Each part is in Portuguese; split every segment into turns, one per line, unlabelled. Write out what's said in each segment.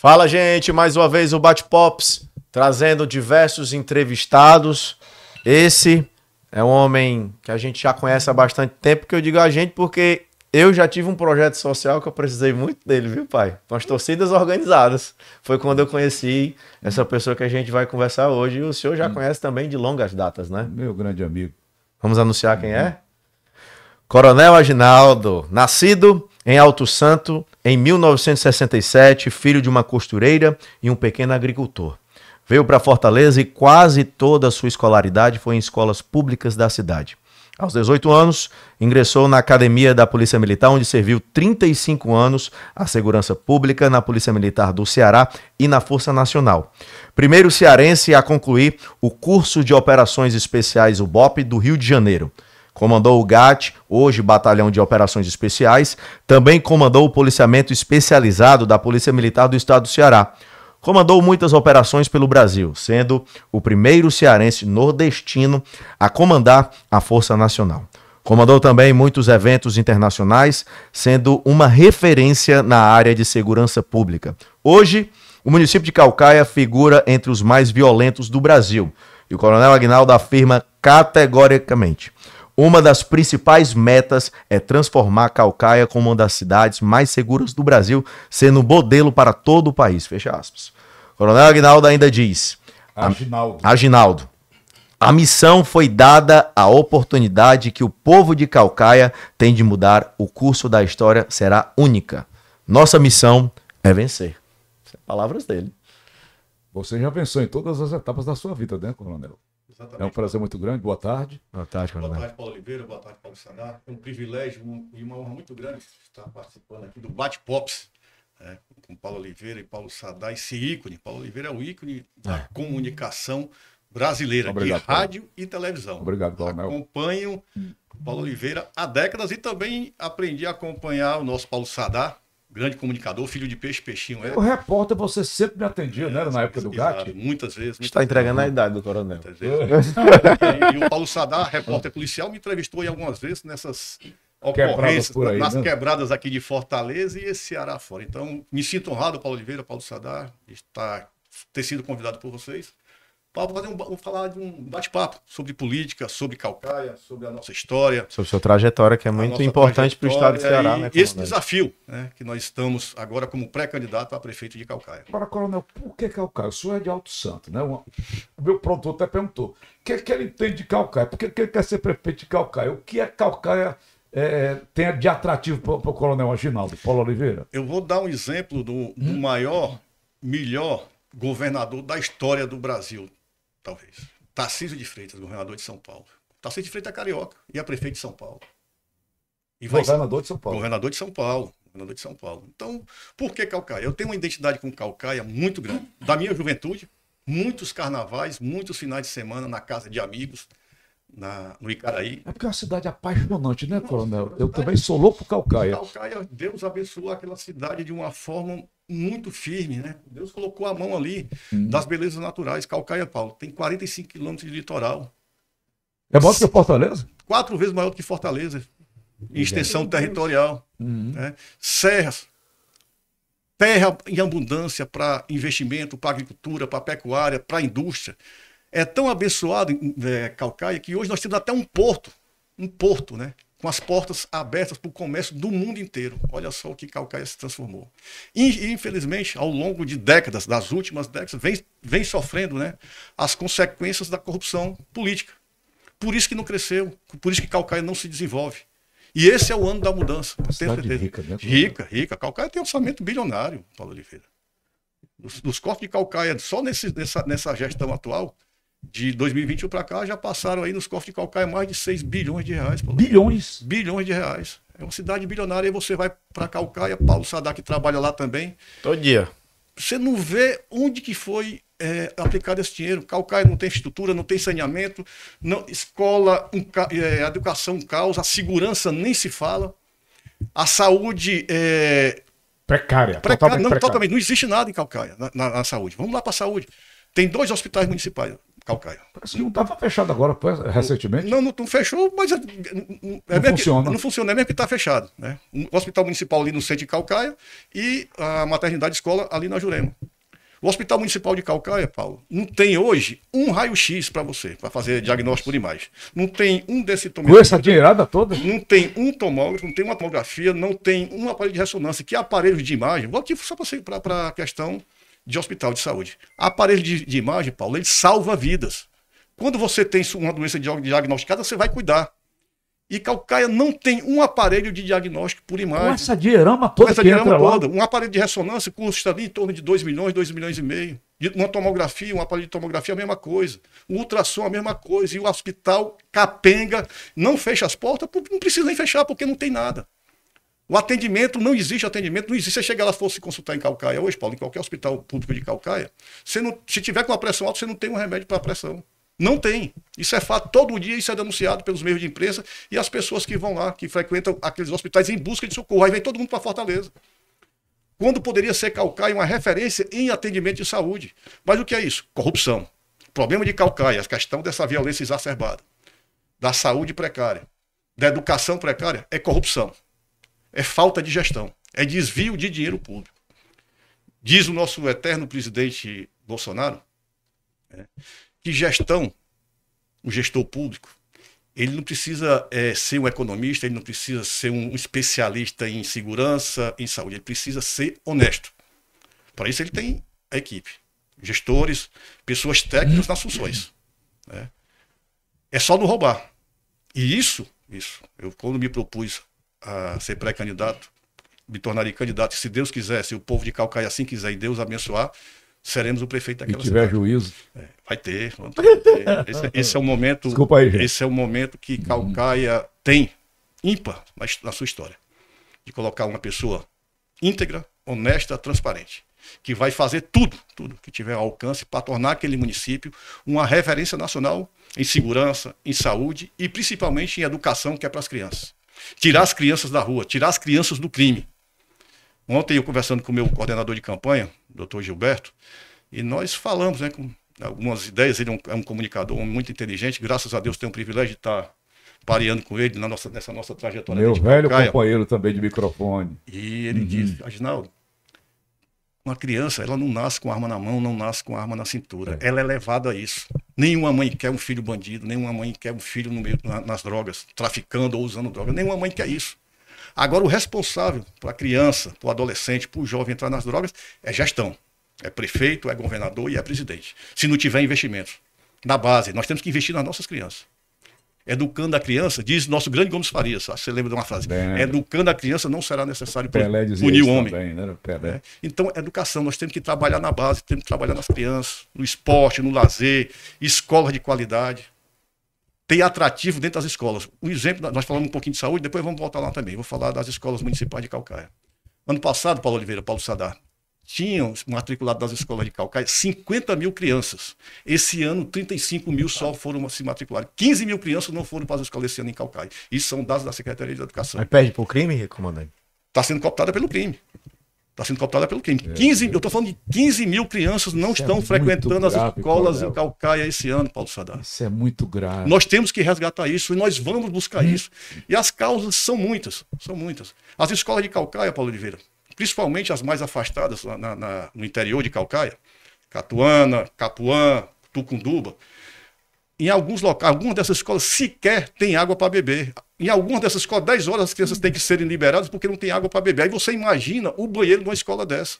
Fala, gente, mais uma vez o Bate Pops, trazendo diversos entrevistados. Esse é um homem que a gente já conhece há bastante tempo, que eu digo a gente porque eu já tive um projeto social que eu precisei muito dele, viu, pai? Com as torcidas organizadas. Foi quando eu conheci essa pessoa que a gente vai conversar hoje. E o senhor já hum. conhece também de longas datas, né? Meu grande amigo. Vamos anunciar quem é? Coronel Aginaldo, nascido em Alto Santo, em 1967, filho de uma costureira e um pequeno agricultor. Veio para Fortaleza e quase toda a sua escolaridade foi em escolas públicas da cidade. Aos 18 anos, ingressou na Academia da Polícia Militar, onde serviu 35 anos à segurança pública na Polícia Militar do Ceará e na Força Nacional. Primeiro cearense a concluir o curso de Operações Especiais, o BOP, do Rio de Janeiro. Comandou o GAT, hoje Batalhão de Operações Especiais. Também comandou o policiamento especializado da Polícia Militar do Estado do Ceará. Comandou muitas operações pelo Brasil, sendo o primeiro cearense nordestino a comandar a Força Nacional. Comandou também muitos eventos internacionais, sendo uma referência na área de segurança pública. Hoje, o município de Calcaia figura entre os mais violentos do Brasil. E o Coronel Agnaldo afirma categoricamente: uma das principais metas é transformar Calcaia como uma das cidades mais seguras do Brasil, sendo um modelo para todo o país. Fecha aspas. Coronel Aguinaldo ainda diz. Aginaldo. A, Aginaldo. A missão foi dada a oportunidade que o povo de Calcaia tem de mudar. O curso da história será única. Nossa missão é vencer.
Palavras dele. Você já pensou em todas as etapas da sua vida, né, Coronel?
Exatamente. É
um
prazer muito grande. Boa tarde. Boa tarde, Boa tarde,
Paulo Oliveira. Boa tarde, Paulo Sanar. É um privilégio e uma honra muito grande estar participando aqui do Bate Pops. É, com Paulo Oliveira e Paulo Sadar. esse ícone. Paulo Oliveira é o ícone da é. comunicação brasileira, Obrigado, de rádio Paulo. e televisão. Obrigado, Paulo. Acompanho Paulo Oliveira há décadas e também aprendi a acompanhar o nosso Paulo Sadar grande comunicador, filho de peixe, peixinho. É. O repórter você sempre me atendia, é, né? Era na época do Gato, GAT. Muitas vezes. Muitas Está entregando vezes, a
idade do coronel. Muitas vezes.
e, e, o Paulo Sadar, repórter policial, me entrevistou aí algumas vezes nessas ocorrências, quebradas nas né? quebradas aqui de Fortaleza e esse Ceará fora. Então, me sinto honrado, Paulo Oliveira, Paulo Sadar, de estar, ter sido convidado por vocês vamos fazer um, falar de um bate-papo sobre política, sobre Calcaia, sobre a nossa história. Sobre sua trajetória, que é muito importante para o estado do Ceará, né? Esse desafio né, que nós estamos agora como pré-candidato a prefeito de Calcaia.
Agora, coronel, por que Calcaia? O senhor é de Alto Santo, né? O meu produtor até perguntou: o que, é que ele entende de Calcaia? Por que, que ele quer ser prefeito de Calcaia? O que é Calcaia? É, tem de atrativo para o coronel Aginaldo, Paulo Oliveira?
Eu vou dar um exemplo do, do hum? maior, melhor governador da história do Brasil talvez. Tarcísio de Freitas, governador de São Paulo. Tarcísio de Freitas é carioca e é prefeito de São Paulo. E vai governador de São Paulo. Governador de São Paulo. Governador de São Paulo. Então, por que Calcaia? Eu tenho uma identidade com Calcaia muito grande. Da minha juventude, muitos carnavais, muitos finais de semana na casa de amigos na, no Icaraí. É porque
é uma cidade apaixonante, né, Nossa, Coronel? Eu também sou louco por Calcaia.
Calcaia, Deus abençoou aquela cidade de uma forma muito firme, né? Deus colocou a mão ali hum. das belezas naturais. Calcaia, Paulo, tem 45 quilômetros de litoral. É maior que Fortaleza? Quatro vezes maior que Fortaleza, em extensão territorial. Hum. Né? Serras, terra em abundância para investimento, para agricultura, para pecuária, para indústria é tão abençoado é, Calcaia que hoje nós temos até um porto, um porto, né? Com as portas abertas para o comércio do mundo inteiro. Olha só o que Calcaia se transformou. E, infelizmente, ao longo de décadas, das últimas décadas, vem, vem sofrendo né, as consequências da corrupção política. Por isso que não cresceu, por isso que Calcaia não se desenvolve. E esse é o ano da mudança. rica, né? rica, rica. Calcaia tem orçamento bilionário, Paulo Oliveira. Dos, dos cortes de Calcaia, só nesse, nessa, nessa gestão atual, de 2021 para cá, já passaram aí nos cofres de Calcaia mais de 6 bilhões de reais. Paulo. Bilhões? Bilhões de reais. É uma cidade bilionária e você vai para Calcaia, Paulo Sadar que trabalha lá também. Todo dia. Você não vê onde que foi é, aplicado esse dinheiro. Calcaia não tem estrutura, não tem saneamento, não, escola, um, é, educação um caos, a segurança nem se fala, a saúde é,
Precária. Precária. Totalmente não, precária. Totalmente.
Não existe nada em Calcaia na, na, na saúde. Vamos lá para a saúde. Tem dois hospitais municipais. Calcaia. Parece que não estava fechado agora, recentemente. Não, não, não fechou, mas é, é não funciona. Que, não funciona, é mesmo que está fechado. Né? O hospital municipal ali no centro de Calcaia e a maternidade escola ali na Jurema. O Hospital Municipal de Calcaia, Paulo, não tem hoje um raio-x para você, para fazer diagnóstico por imagem. Não tem um desse tomógrafo. Com essa dinheirada toda? Não tem um tomógrafo, não tem uma tomografia, não tem um aparelho de ressonância, que é aparelho de imagem. Vou aqui só para a questão de hospital de saúde. Aparelho de, de imagem, Paulo, ele salva vidas. Quando você tem uma doença diagnosticada, você vai cuidar. E Calcaia não tem um aparelho de diagnóstico por imagem. Com essa diarama
toda. Com diarama dinheirama toda. Lá.
Um aparelho de ressonância custa ali em torno de 2 milhões, 2 milhões e meio. Uma tomografia, um aparelho de tomografia, a mesma coisa. O ultrassom, a mesma coisa. E o hospital capenga, não fecha as portas, não precisa nem fechar, porque não tem nada. O atendimento, não existe atendimento, não existe. Você chega lá, for se consultar em Calcaia hoje, Paulo, em qualquer hospital público de Calcaia, você não, se tiver com a pressão alta, você não tem um remédio para a pressão. Não tem. Isso é fato. Todo dia isso é denunciado pelos meios de imprensa e as pessoas que vão lá, que frequentam aqueles hospitais em busca de socorro. Aí vem todo mundo para Fortaleza. Quando poderia ser Calcaia uma referência em atendimento de saúde. Mas o que é isso? Corrupção. Problema de Calcaia, a questão dessa violência exacerbada, da saúde precária, da educação precária, é corrupção é falta de gestão, é desvio de dinheiro público. Diz o nosso eterno presidente Bolsonaro né, que gestão, o gestor público, ele não precisa é, ser um economista, ele não precisa ser um especialista em segurança, em saúde, ele precisa ser honesto. Para isso ele tem a equipe, gestores, pessoas técnicas nas funções. Né? É só não roubar. E isso, isso, eu quando me propus a ser pré-candidato, me tornarei candidato, se Deus quiser, se o povo de Calcaia assim quiser e Deus abençoar, seremos o prefeito daquela cidade. Se tiver juízo. É, vai ter, ter. Esse, esse, é o momento. Desculpa aí, gente. Esse é o momento que Calcaia tem, ímpar, na, na sua história. De colocar uma pessoa íntegra, honesta, transparente. Que vai fazer tudo, tudo que tiver alcance para tornar aquele município uma referência nacional em segurança, em saúde e principalmente em educação, que é para as crianças. Tirar as crianças da rua, tirar as crianças do crime. Ontem eu conversando com o meu coordenador de campanha, doutor Gilberto, e nós falamos né, com algumas ideias. Ele é um, é um comunicador muito inteligente, graças a Deus tenho o privilégio de estar pareando com ele na nossa, nessa nossa trajetória. Meu velho companheiro
também de microfone.
E ele uhum. disse, Aginaldo, uma criança, ela não nasce com arma na mão, não nasce com arma na cintura. É. Ela é levada a isso. Nenhuma mãe quer um filho bandido, nenhuma mãe quer um filho no meio, na, nas drogas, traficando ou usando droga. Nenhuma mãe quer isso. Agora, o responsável para a criança, para o adolescente, para o jovem entrar nas drogas é gestão. É prefeito, é governador e é presidente. Se não tiver investimento na base, nós temos que investir nas nossas crianças educando a criança, diz nosso grande Gomes Farias, você lembra de uma frase? Bem, né? educando a criança não será necessário punir o homem.
Também, né? É.
Então, educação, nós temos que trabalhar na base, temos que trabalhar nas crianças, no esporte, no lazer, escolas de qualidade. Ter atrativo dentro das escolas. Um exemplo, nós falamos um pouquinho de saúde, depois vamos voltar lá também. Vou falar das escolas municipais de Calcaia. Ano passado, Paulo Oliveira, Paulo Sadar, tinham matriculado nas escolas de Calcaia 50 mil crianças. Esse ano, 35 mil só foram se matricular. 15 mil crianças não foram para as escolas esse ano em Calcaia. Isso são dados da Secretaria de Educação. Mas
perde para o crime, comandante?
Está sendo cooptada pelo crime. Está sendo cooptada pelo crime. 15, é. eu estou falando de 15 mil crianças não Isso é estão é frequentando grave, as escolas em Calcaia esse ano, Paulo Sadar. Isso é muito grave. Nós temos que resgatar isso e nós vamos buscar hum. isso. E as causas são muitas, são muitas. As escolas de Calcaia, Paulo Oliveira, principalmente as mais afastadas na, na, no interior de Calcaia, Catuana, Capuã, Tucunduba. Em alguns locais, algumas dessas escolas sequer tem água para beber. Em algumas dessas escolas, 10 horas as crianças têm que serem liberadas porque não tem água para beber. Aí você imagina o banheiro de uma escola dessa.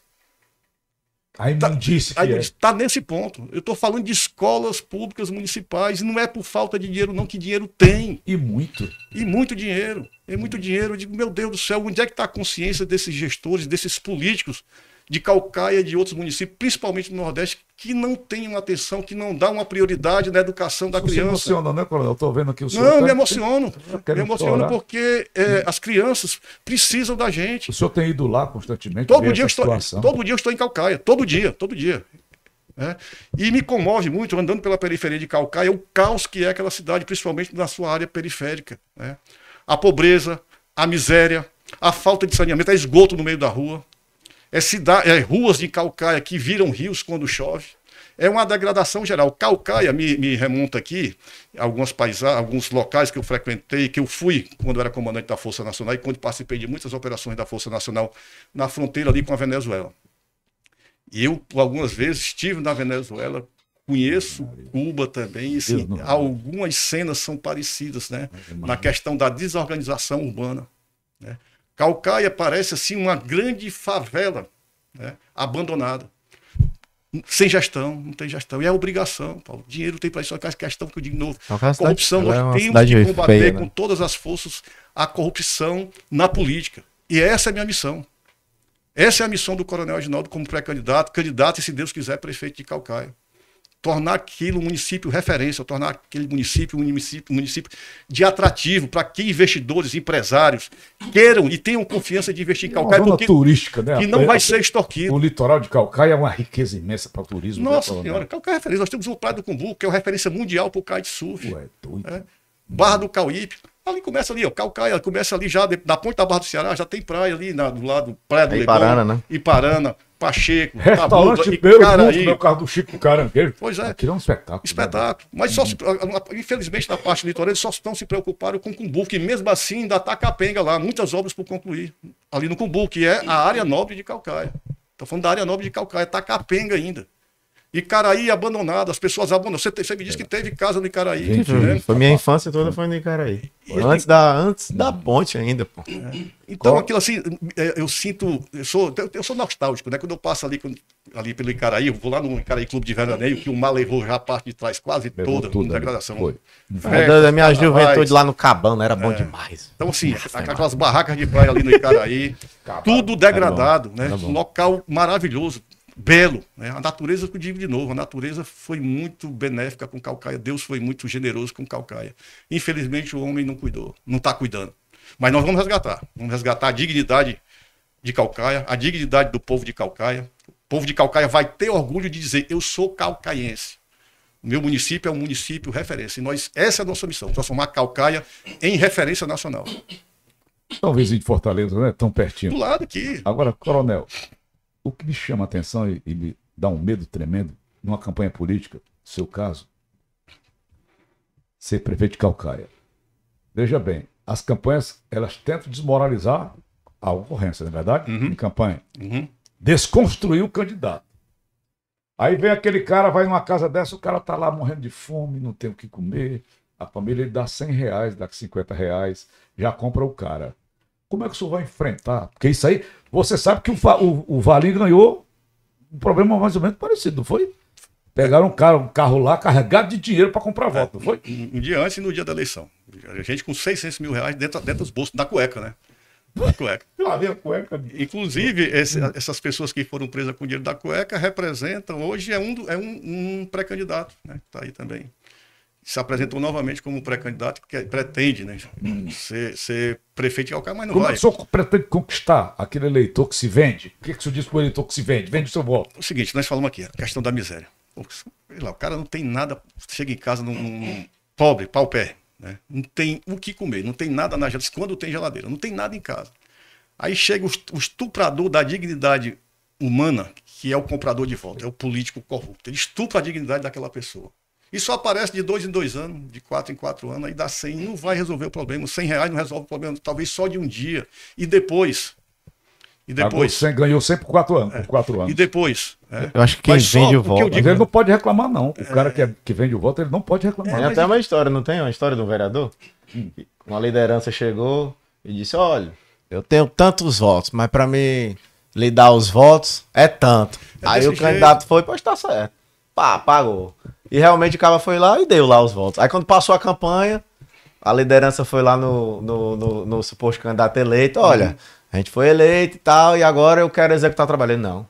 A não tá, que é. Está nesse ponto. Eu estou falando de escolas públicas municipais, e não é por falta de dinheiro, não, que dinheiro tem. E muito. E muito dinheiro. E muito dinheiro. Eu digo, meu Deus do céu, onde é que está a consciência desses gestores, desses políticos de Calcaia, de outros municípios, principalmente do Nordeste, que não tem uma atenção, que não dá uma prioridade na educação da criança. Você emociona,
né, Coronel? Estou vendo aqui o senhor. Não, tá... me emociono. Me emociono
porque é, as crianças precisam da gente. O senhor tem ido lá constantemente? Todo dia, eu estou, situação. todo dia eu estou em Calcaia, todo dia, todo dia. É. E me comove muito, andando pela periferia de Calcaia, o caos que é aquela cidade, principalmente na sua área periférica. Né? A pobreza, a miséria, a falta de saneamento, a é esgoto no meio da rua é, cidade, é ruas de calcaia que viram rios quando chove. É uma degradação geral. Calcaia me, me remonta aqui, algumas paisa, alguns locais que eu frequentei, que eu fui quando era comandante da Força Nacional e quando participei de muitas operações da Força Nacional na fronteira ali com a Venezuela. E eu, algumas vezes, estive na Venezuela conheço Cuba também e assim, algumas cenas são parecidas né é na questão da desorganização urbana né? Calcaia parece assim uma grande favela né? abandonada. Sem gestão, não tem gestão. E é obrigação, Paulo. Dinheiro tem para isso, é uma questão que eu digo de novo. corrupção, cidade, é nós temos que combater feia, né? com todas as forças a corrupção na política. E essa é a minha missão. Essa é a missão do Coronel Aginaldo como pré-candidato, candidato e, se Deus quiser, prefeito de Calcaia tornar aquilo um município referência, tornar aquele município um município, um município de atrativo para que investidores, empresários queiram e tenham confiança de investir em Calcaia. É uma porque, turística, né? Que não vai é, ser
extorquido. O litoral de Calcaia é uma riqueza imensa para o turismo. Né, Nossa né? senhora,
Calcaia é referência. Nós temos o Praia do Cumbu, que é uma referência mundial para o kitesurf. Ué, é doido. É. Barra do Cauípe. Ali começa ali, ó, Calcaia, começa ali já, na ponta da Barra do Ceará, já tem praia ali na, do lado, Praia do é Leblon. Iparana, né? Iparana. Pacheco, Restaurante Tabuda, Belo Caraí. Mundo,
carro do Chico Caranguejo. Pois é. Aquilo é um espetáculo. Espetáculo. Né? Mas só uhum. se,
infelizmente, na parte litoral, eles só estão se preocuparam com o Cumbu, que mesmo assim ainda está capenga lá, muitas obras por concluir ali no Cumbu, que é a área nobre de Calcaia. Estou falando da área nobre de Calcaia, está capenga ainda. Icaraí abandonado, as pessoas abandonadas. Você, você, me disse que é. teve casa no Icaraí. Gente, né?
Foi minha infância toda foi no Icaraí. E, antes da, antes da ponte ainda, pô. É. Então, Qual? aquilo
assim, é, eu sinto. Eu sou, eu sou nostálgico, né? Quando eu passo ali, ali pelo Icaraí, eu vou lá no Icaraí Clube de Veraneio, que o mal errou já a parte de trás, quase toda, com degradação. Foi. Festas, da minha juventude lá
no Cabana, era bom demais.
Então, assim, aquelas barracas de praia ali no Icaraí, tudo degradado, é né? Um tá local maravilhoso belo. Né? A natureza, eu digo de novo, a natureza foi muito benéfica com Calcaia, Deus foi muito generoso com Calcaia. Infelizmente, o homem não cuidou, não está cuidando. Mas nós vamos resgatar. Vamos resgatar a dignidade de Calcaia, a dignidade do povo de Calcaia. O povo de Calcaia vai ter orgulho de dizer: eu sou calcaiense. O meu município é um município referência. E nós, essa é a nossa missão, transformar Calcaia em referência nacional.
Talvez de Fortaleza, né? Tão pertinho. Do lado aqui. Agora, coronel, o que me chama a atenção e, e me dá um medo tremendo, numa campanha política, seu caso, ser prefeito de Calcaia. Veja bem, as campanhas elas tentam desmoralizar a ocorrência, não é verdade? Uhum. Em campanha. Uhum. Desconstruir o candidato. Aí vem aquele cara, vai numa casa dessa, o cara tá lá morrendo de fome, não tem o que comer. A família ele dá 100 reais, dá 50 reais, já compra o cara. Como é que o senhor vai enfrentar? Porque isso aí, você sabe que o, o, o Valim ganhou um problema mais ou menos parecido, não foi? Pegaram um carro, um carro lá
carregado de dinheiro para comprar voto, não é, foi? Um, um dia antes e no dia da eleição. A gente com 600 mil reais dentro, dentro dos bolsos, da cueca, né? Da cueca. a cueca. Inclusive, esse, essas pessoas que foram presas com dinheiro da cueca representam, hoje é um, é um, um pré-candidato, né? Está aí também se apresentou novamente como pré-candidato, que pretende né, hum. ser, ser, prefeito de Calcaia, mas não como vai. O senhor pretende
conquistar aquele eleitor que se vende?
O que, é que o senhor diz para o eleitor que se vende? Vende o seu voto. O seguinte, nós falamos aqui, a questão da miséria. O, lá, o cara não tem nada, chega em casa num, num pobre, pau pé, né? não tem o que comer, não tem nada na geladeira, quando tem geladeira, não tem nada em casa. Aí chega o, o estuprador da dignidade humana, que é o comprador de voto, é o político corrupto. Ele estupra a dignidade daquela pessoa. Isso aparece de dois em dois anos, de quatro em quatro anos, aí dá 100, não vai resolver o problema. 100 reais não resolve o problema, talvez só de um dia. E depois. E depois. Você
ganhou sempre por quatro anos. É. Por quatro anos. E
depois. É.
Eu acho que quem vende o voto. Digo, ele não pode reclamar, não. O é. cara que, é, que vende o voto, ele não pode reclamar. É, tem até
uma história, não tem? Uma história de um vereador? Hum. Uma liderança chegou e disse: olha, eu tenho tantos votos, mas para mim lhe dar os votos é tanto. É aí o jeito. candidato foi, pode estar certo pá, pagou. E realmente o cara foi lá e deu lá os votos. Aí quando passou a campanha, a liderança foi lá no, no, no, no suposto candidato eleito, olha, a gente foi eleito e tal, e agora eu quero executar o trabalho. não.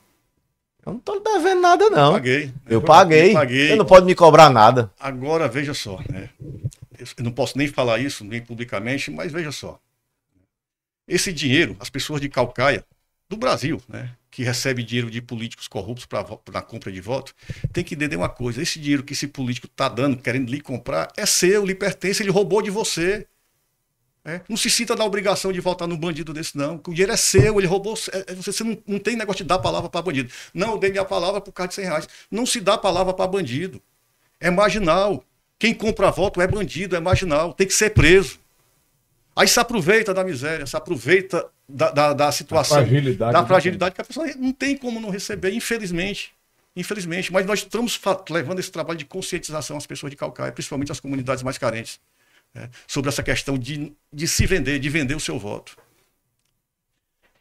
Eu não tô devendo nada, não. Eu paguei. Eu, eu paguei. paguei. não pode me cobrar nada.
Agora, veja só, né? Eu não posso nem falar isso, nem publicamente, mas veja só. Esse dinheiro, as pessoas de Calcaia, do Brasil, né? que recebe dinheiro de políticos corruptos pra, na compra de voto, tem que entender uma coisa: esse dinheiro que esse político está dando, querendo lhe comprar, é seu, lhe pertence, ele roubou de você. É? Não se sinta na obrigação de votar num bandido desse, não. o dinheiro é seu, ele roubou. É, é, você, você não, não, tem negócio de dar palavra para bandido. Não, eu dei minha palavra por causa de 100 reais. Não se dá palavra para bandido. É marginal. Quem compra voto é bandido, é marginal. Tem que ser preso. Aí se aproveita da miséria, se aproveita da, da, da situação, da fragilidade, da né, fragilidade que a pessoa não tem como não receber, infelizmente. Infelizmente, mas nós estamos levando esse trabalho de conscientização às pessoas de Calcaia, principalmente às comunidades mais carentes, né? sobre essa questão de, de se vender, de vender o seu voto.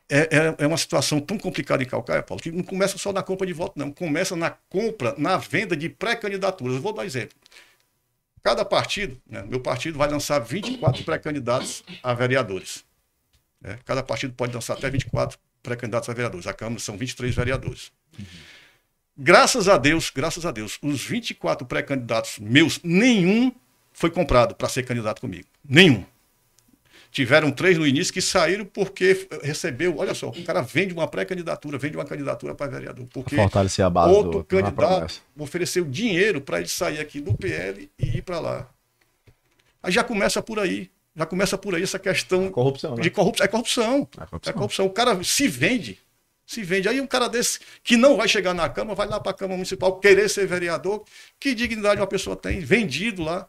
É, é, é, uma situação tão complicada em Calcaia, Paulo, que não começa só na compra de voto, não. Começa na compra, na venda de pré-candidaturas. Vou dar um exemplo. Cada partido, né, meu partido vai lançar 24 pré-candidatos a vereadores. Né? Cada partido pode lançar até 24 pré-candidatos a vereadores. A Câmara são 23 vereadores. Uhum. Graças a Deus, graças a Deus, os 24 pré-candidatos meus, nenhum foi comprado para ser candidato comigo. Nenhum. Tiveram três no início que saíram porque recebeu. Olha só, o cara vende uma pré-candidatura, vende uma candidatura para vereador. Porque Fortalecer a base outro do, candidato ofereceu dinheiro para ele sair aqui do PL e ir para lá. Aí já começa por aí. Já começa por aí essa questão é corrupção, né? de corrupção. É corrupção. É, é corrupção. É corrupção. O cara se vende. Se vende. Aí um cara desse que não vai chegar na Câmara, vai lá para a Câmara Municipal querer ser vereador. Que dignidade uma pessoa tem? Vendido lá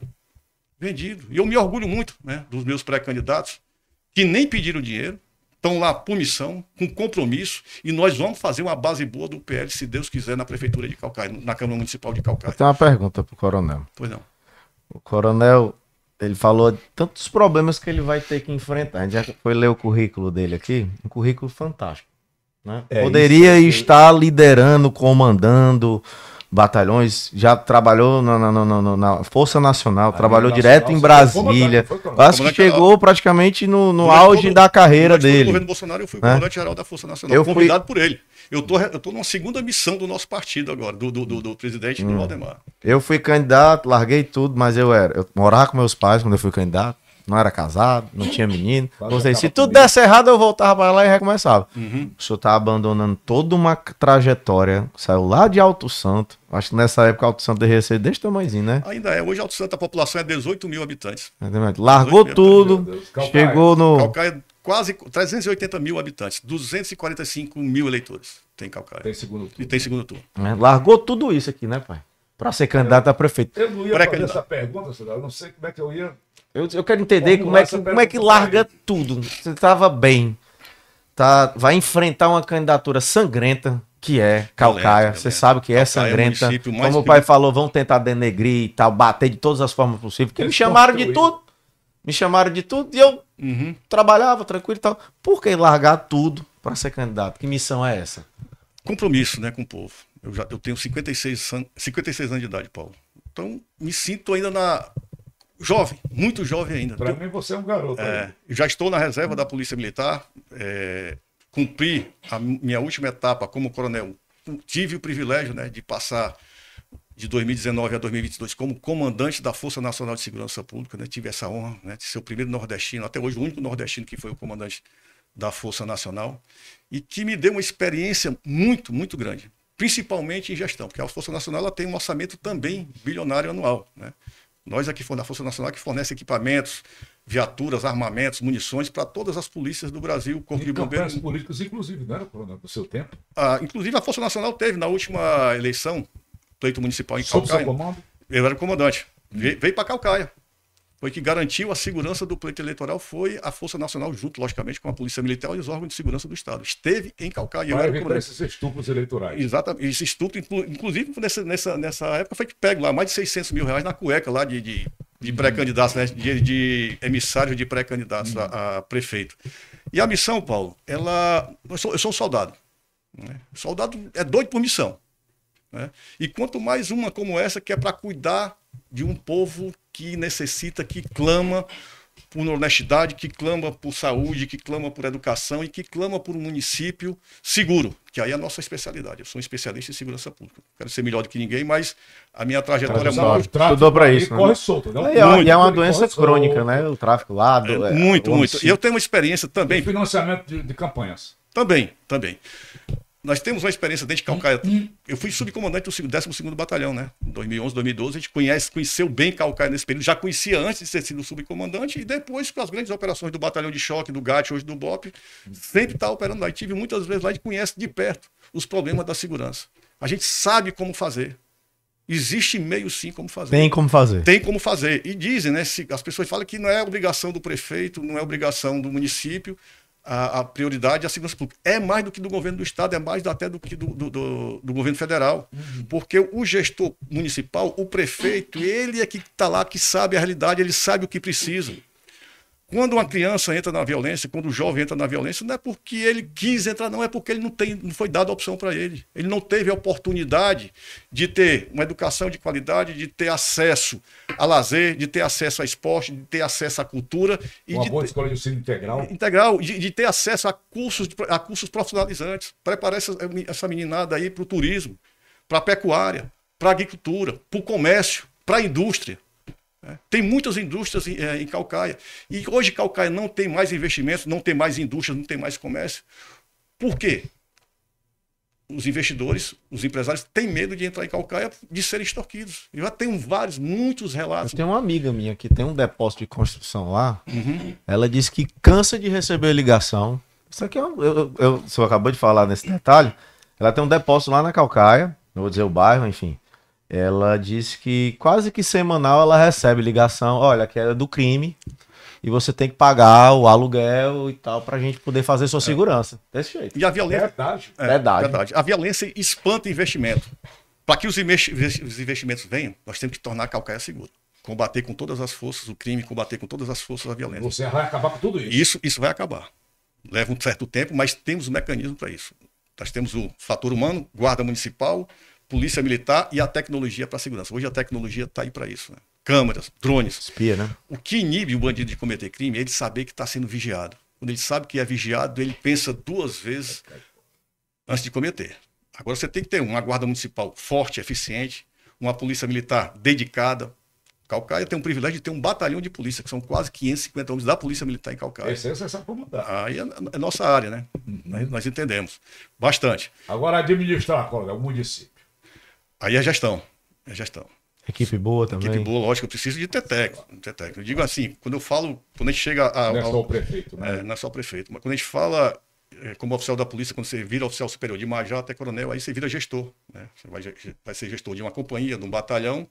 vendido. E eu me orgulho muito né, dos meus pré-candidatos que nem pediram dinheiro, estão lá por missão, com compromisso, e nós vamos fazer uma base boa do PL, se Deus quiser, na Prefeitura de
Calcaia, na Câmara Municipal de Calcaia. Tem uma pergunta para o coronel. Pois não. O coronel, ele falou de tantos problemas que ele vai ter que enfrentar. A gente já foi ler o currículo dele aqui, um currículo fantástico. Né? É Poderia isso, é estar eu... liderando, comandando batalhões, já trabalhou na, na, na, na Força Nacional, a trabalhou Nacional, direto em Brasília. Acho que chegou praticamente no, no auge todo, da carreira dele. governo Bolsonaro, eu fui né? comandante-geral
da Força Nacional, eu convidado fui... por ele. Eu tô, eu tô numa segunda missão do nosso partido agora, do, do, do, do presidente hum. do Valdemar.
Eu fui candidato, larguei tudo, mas eu era. Eu morava com meus pais quando eu fui candidato não era casado, não tinha menino. Ou então, assim, se tudo desse errado, eu voltava para lá e recomeçava. Uhum. O senhor tá abandonando toda uma trajetória. Saiu lá de Alto Santo. Acho que nessa época Alto Santo devia ser desse tamanhozinho, né?
Ainda é. Hoje Alto Santo a população é 18 mil habitantes.
Largou mil tudo, chegou no...
Calcaia, quase 380 mil habitantes, 245 mil eleitores tem Calcaia. Tem segundo turno. E tem segundo turno.
É, largou tudo isso aqui, né, pai? Para ser candidato a prefeito. Eu não ia fazer essa
pergunta, senhor. Eu não sei como é que eu
ia eu, eu quero entender como, é, que, como é que larga tudo. Você estava bem. Tá, vai enfrentar uma candidatura sangrenta, que é Calcaia. Você sabe que é, é sangrenta. É Como o pai falou, vão tentar denegrir e tal, bater de todas as formas possíveis. Porque Eles me chamaram de tudo. Me chamaram de tudo e eu uhum. trabalhava tranquilo e tal. Por que largar tudo para ser candidato? Que missão é essa? Compromisso, né, com o povo. Eu já eu tenho
56, 56 anos de idade, Paulo. Então, me sinto ainda na Jovem, muito jovem ainda. Para mim,
você é um garoto. É,
já estou na reserva da Polícia Militar, é, cumpri a minha última etapa como coronel. Tive o privilégio né, de passar de 2019 a 2022 como comandante da Força Nacional de Segurança Pública. Né, tive essa honra né, de ser o primeiro nordestino, até hoje o único nordestino que foi o comandante da Força Nacional, e que me deu uma experiência muito, muito grande, principalmente em gestão, porque a Força Nacional ela tem um orçamento também bilionário anual. Né? Nós aqui é da Força Nacional é que fornece equipamentos, viaturas, armamentos, munições para todas as polícias do Brasil, o Corpo e de Bombeiros.
políticos, inclusive, não né, era, no seu tempo?
Ah, inclusive, a Força Nacional teve na última eleição, pleito municipal em Calcaia. Seu comando? Eu era comandante. veio para Calcaia foi que garantiu a segurança do pleito eleitoral foi a Força Nacional, junto, logicamente, com a Polícia Militar e os órgãos de segurança do Estado. Esteve em Calcaia. Para evitar esses estupros eleitorais. Exatamente. Esse estupro, inclusive, nessa, nessa, nessa época, foi que pego lá mais de 600 mil reais na cueca lá de, de, de pré-candidatos, né? de, de de pré-candidatos a, a, prefeito. E a missão, Paulo, ela... Eu sou, eu sou um soldado. Né? Soldado é doido por missão. Né? E quanto mais uma como essa, que é para cuidar de um povo que necessita, que clama por honestidade, que clama por saúde, que clama por educação e que clama por um município seguro, que aí é a nossa especialidade. Eu sou um especialista em segurança pública. Quero ser melhor do que ninguém, mas a minha trajetória Tradução, é muito... Estudou para isso, né? corre solto. Não? É, muito, e é uma doença
crônica, né? O tráfico lá... Do, é, é muito, é, muito. E eu
tenho uma experiência também... E financiamento de, de campanhas. Também, também. Nós temos uma experiência dentro de hum, Calcaia. Hum. Eu fui subcomandante do 12º Batalhão, né? Em 2011, 2012, a gente conhece, conheceu bem Calcaia nesse período. Já conhecia antes de ter sido subcomandante e depois com as grandes operações do Batalhão de Choque, do GAT, hoje do BOP, hum. sempre está operando lá. E tive muitas vezes lá e conhece de perto os problemas da segurança. A gente sabe como fazer. Existe meio sim como fazer. Tem como fazer. Tem como fazer. E dizem, né? Se, as pessoas falam que não é obrigação do prefeito, não é obrigação do município, a, a, prioridade à é segurança pública. É mais do que do governo do Estado, é mais até do que do, do, do, do governo federal. Uhum. Porque o gestor municipal, o prefeito, ele é que está lá, que sabe a realidade, ele sabe o que precisa. Quando uma criança entra na violência, quando o um jovem entra na violência, não é porque ele quis entrar, não, é porque ele não, tem, não foi dada a opção para ele. Ele não teve a oportunidade de ter uma educação de qualidade, de ter acesso a lazer, de ter acesso a esporte, de ter acesso à cultura. E uma de boa ter, escola
de ensino integral.
Integral, de, de, ter acesso a cursos, a cursos profissionalizantes. Preparar essa, essa meninada aí para o turismo, para a pecuária, para a agricultura, para o comércio, para a indústria. Né? Tem muitas indústrias em, é, em Calcaia. E hoje Calcaia não tem mais investimentos, não tem mais indústria, não tem mais comércio. Por quê? Os investidores, os empresários têm medo de entrar
em Calcaia de serem extorquidos. Eu já tenho vários, muitos relatos. Eu tenho uma amiga minha que tem um depósito de construção lá. Uhum. Ela disse que cansa de receber ligação. Isso aqui é um, eu, eu, eu, acabou de falar nesse detalhe. Ela tem um depósito lá na Calcaia, não vou dizer o bairro, enfim. Ela disse que quase que semanal ela recebe ligação, olha, que é do crime e você tem que pagar o aluguel e tal para a gente poder fazer sua é. segurança. É.
Desse jeito. E a violência. Verdade. É, verdade. verdade. A violência espanta investimento. Para que os investimentos venham, nós temos que tornar a calcaia seguro. Combater com todas as forças o crime, combater com todas as forças a violência. Você vai acabar com tudo isso. Isso, isso vai acabar. Leva um certo tempo, mas temos um mecanismo para isso. Nós temos o fator humano, guarda municipal, polícia militar e a tecnologia para segurança. Hoje a tecnologia está aí para isso. Né? Câmeras, drones. Espia, né? O que inibe o bandido de cometer crime é ele saber que está sendo vigiado. Quando ele sabe que é vigiado, ele pensa duas vezes antes de cometer. Agora você tem que ter uma guarda municipal forte, eficiente, uma polícia militar dedicada. Calcaia tem o privilégio de ter um batalhão de polícia, que são quase 550 homens da polícia militar em Calcaia. Essa tá. é necessário Aí é, nossa área, né? Uhum. Nós, nós, entendemos. Bastante. Agora administrar, colega, o município. Aí é gestão. É gestão.
Equipe boa também. Equipe
boa, lógico, eu preciso de ter técnico. Ter técnico. Eu digo assim, quando eu falo, quando a gente chega a. Não é só o prefeito, né? É, não é só o prefeito. Mas quando a gente fala é, como oficial da polícia, quando você vira oficial superior de major até coronel, aí você vira gestor. Né? Você vai, vai ser gestor de uma companhia, de um batalhão,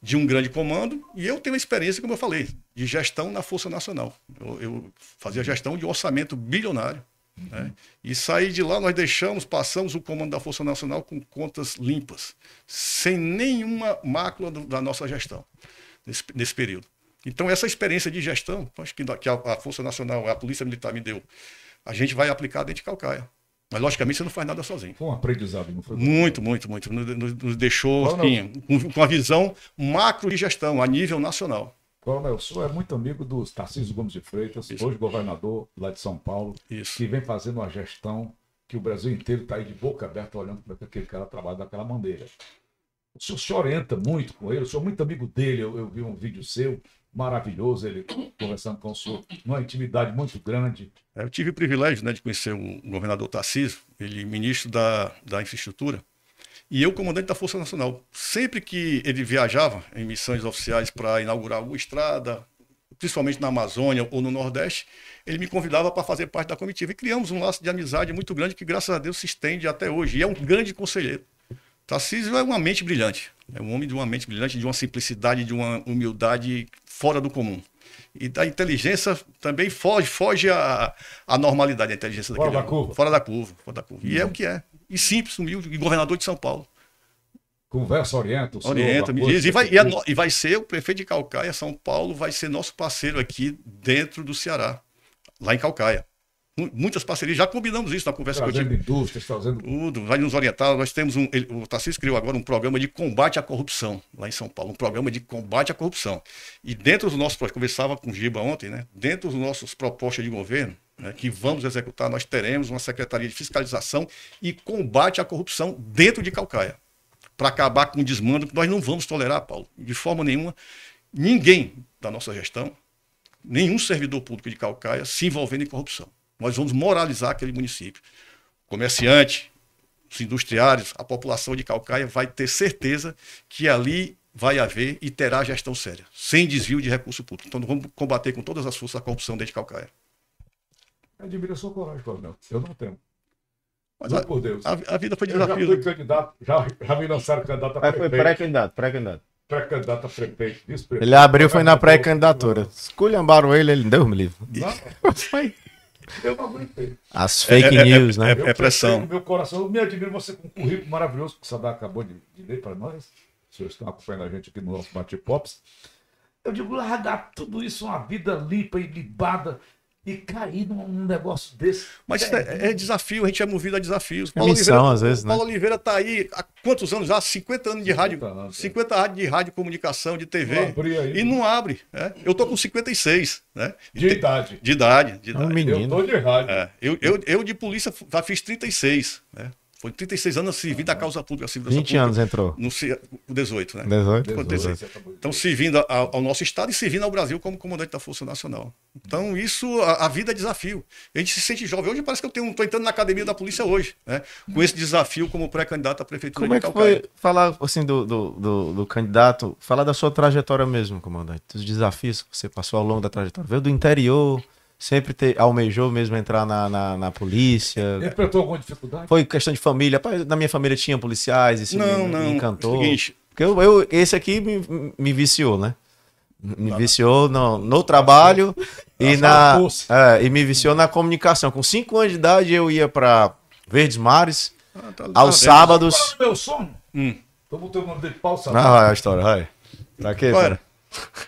de um grande comando. E eu tenho experiência, como eu falei, de gestão na Força Nacional. Eu, eu fazia gestão de um orçamento bilionário né? E sair de lá, nós deixamos, passamos o comando da Força Nacional com contas limpas, sem nenhuma mácula do, da nossa gestão nesse, nesse, período. Então, essa experiência de gestão, acho que, que a, a, Força Nacional, a Polícia Militar me deu, a gente vai aplicar dentro de Calcaia. Mas, logicamente, você não faz nada sozinho. Foi um aprendizado, não foi? Muito, muito, muito. Nos, nos deixou assim, com, com a visão macro de gestão, a nível nacional. Coronel senhor
é muito amigo do Tarcísio Gomes de Freitas, Isso. hoje governador lá de São Paulo, Isso. que vem fazendo uma gestão que o Brasil inteiro está aí de boca aberta olhando para é aquele cara trabalha daquela maneira. O senhor se orienta muito com ele, eu sou é muito amigo dele, eu, eu vi um vídeo seu, maravilhoso, ele conversando com o senhor, numa intimidade muito grande.
É, eu tive o privilégio né, de conhecer o governador Tarcísio, ele ministro da, da infraestrutura, e eu, comandante da Força Nacional, sempre que ele viajava em missões oficiais para inaugurar alguma estrada, principalmente na Amazônia ou no Nordeste, ele me convidava para fazer parte da comitiva. E criamos um laço de amizade muito grande que, graças a Deus, se estende até hoje. E é um grande conselheiro. Tarcísio tá? é uma mente brilhante. É um homem de uma mente brilhante, de uma simplicidade, de uma humildade fora do comum. E da inteligência também foge, foge a, a normalidade da inteligência fora daquele da curva. Fora da curva. Fora da curva. E é o que é e simples, humilde, e governador de São Paulo.
Conversa, orienta
o senhor. Orienta, me diz. E vai, e, a, e vai ser o prefeito de Calcaia, São Paulo, vai ser nosso parceiro aqui dentro do Ceará, lá em Calcaia muitas parcerias, já combinamos isso na conversa trazendo que eu tive. indústrias, trazendo... Tudo, vai nos orientar, nós temos um, ele, o Tarcísio criou agora um programa de combate à corrupção, lá em São Paulo, um programa de combate à corrupção. E dentro dos nossos, conversava com o Giba ontem, né, dentro dos nossos propostas de governo, né, que vamos executar, nós teremos uma Secretaria de Fiscalização e combate à corrupção dentro de Calcaia, para acabar com o desmando que nós não vamos tolerar, Paulo, de forma nenhuma. Ninguém da nossa gestão, nenhum servidor público de Calcaia se envolvendo em corrupção. Nós vamos moralizar aquele município. O comerciante, os industriários, a população de Calcaia vai ter certeza que ali vai haver e terá gestão séria, sem desvio de recurso público. Então, vamos combater com todas as forças a corrupção dentro de Calcaia.
Admiro sua coragem, Coronel. Eu não tenho. Mas a, por Deus. A, a, vida foi desafio. Eu já fui né? candidato, já, já me lançaram candidato a prefeito. foi
pré-candidato, pré-candidato. Pré-candidato a prefeito. Isso, prefeito. Ele abriu, foi na pré-candidatura. Esculhambaram ele, ele deu me livro. Não, foi. Eu não aguentei. As fake é, é, é news, é, né? É, é pressão. meu
coração, eu me admiro você com um currículo maravilhoso que o Sadar acabou de, de ler para nós. Os senhores estão acompanhando a gente aqui no nosso Bate Pops. Eu digo, largar tudo
isso, uma vida limpa e libada, e cair num, negócio desse. Mas é, é, é desafio, a gente é movido a desafios. É Paulo, missão, Oliveira, às vezes, né? Paulo Oliveira tá aí há quantos anos já? 50 anos de rádio, 50 anos, 50 é. anos de rádio comunicação, de TV. Não e não abre. Né? Eu tô com 56, né? De, de idade. De idade, de idade. É um menino. Eu tô de rádio. É, eu, eu, eu de polícia já fiz 36, né? Foi 36 anos servindo à causa pública. 20 pública, anos entrou. No, 18, né? 18. 18. Então, servindo ao, ao nosso Estado e servindo ao Brasil como comandante da Força Nacional. Então, isso, a, a vida é desafio. A gente se sente jovem. Hoje parece que eu tenho, estou entrando na academia da polícia hoje, né? Com esse desafio como pré-candidato à prefeitura como é que Foi
falar, assim, do, do, do, do, candidato, falar da sua trajetória mesmo, comandante. Dos desafios que você passou ao longo da trajetória. Veio do interior sempre te, almejou mesmo entrar na, na, na polícia? Enfrentou
alguma dificuldade?
Foi questão de família. Na minha família tinha policiais, isso não, me, não. me encantou. Seguinte. Porque eu, eu, esse aqui me, me viciou, né? Me não, tá. viciou no, no trabalho e, na, é, e me viciou na comunicação. Com cinco anos de idade eu ia para Verdes Mares, ah, tá, tá aos sábados. Qual é meu sono? Hum.
Então botei o nome dele, Paulo Sabato. Ah, vai, a
história, vai. Pra quê? Bora. Cara?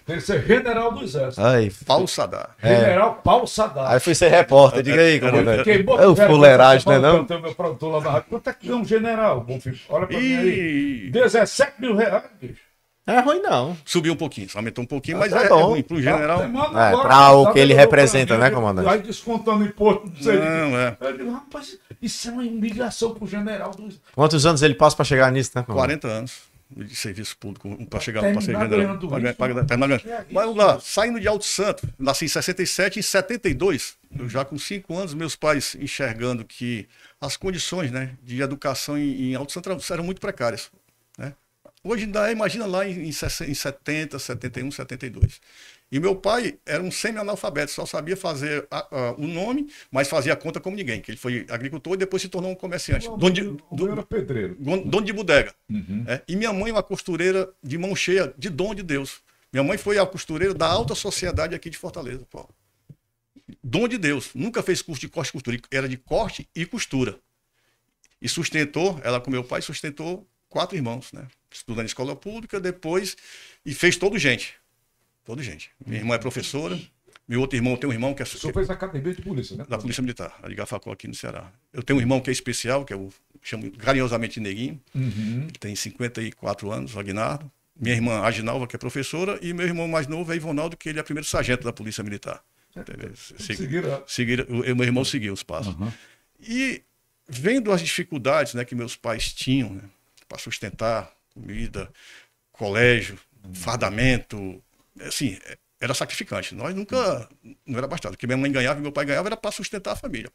Tem que ser general do exército. Aí,
falsada. É. General é. Palsadar. Aí fui ser repórter, diga aí, comandante. Eu é o fuleiragem, né não?
Eu meu produtor lá na rádio. Quanto é que é um general, bom filho? Olha pra Ih. mim
aí. 17 mil reais, bicho. É ruim não. Subiu um pouquinho, aumentou um pouquinho, ah, mas tá é, é, bom. ruim pro general.
Tá
é, pra tá o que ele representa, né, comandante? Vai
descontando imposto, não sei. Não, é. Eu digo, rapaz, isso é uma humilhação pro general. Do...
Quantos anos ele passa pra chegar nisso, né, comandante?
40 anos de serviço público para chegar para ser general. Terminar é Mas lá, saindo de Alto Santo, nasci em 67, em 72, eu já com 5 anos, meus pais enxergando que as condições né, de educação em, em Alto Santo eram muito precárias. Né? Hoje ainda é, imagina lá em, em 70, 71, 72. E meu pai era um semi-analfabeto, só sabia fazer o nome, mas fazia conta como ninguém, que ele foi agricultor e depois se tornou um comerciante. Não, dono de, do, era pedreiro. Dono de bodega. Uhum. É, e minha mãe, é uma costureira de mão cheia, de dom de Deus. Minha mãe foi a costureira da alta sociedade aqui de Fortaleza, Paulo. Dom de Deus. Nunca fez curso de corte e costura, era de corte e costura. E sustentou, ela com meu pai, sustentou quatro irmãos, né? Estudando em escola pública, depois, e fez todo gente Todo gente. Minha irmã é professora. Meu outro irmão tem um irmão que é. O senhor fez a academia de polícia, né? Da Polícia Militar, a de aqui no Ceará. Eu tenho um irmão que é especial, que eu chamo carinhosamente Neguinho. Uhum. Ele tem 54 anos, Aguinaldo. Minha irmã Aginalva, que é professora. E meu irmão mais novo é Ivonaldo, que ele é primeiro sargento da Polícia Militar. É, segui, seguiram. É. Seguiram, o meu irmão uhum. seguiu os passos. Uhum. E vendo as dificuldades né, que meus pais tinham né, para sustentar comida, colégio, uhum. fardamento, assim, era sacrificante. Nós nunca, não era bastado. O que minha mãe ganhava e meu pai ganhava era para sustentar a família.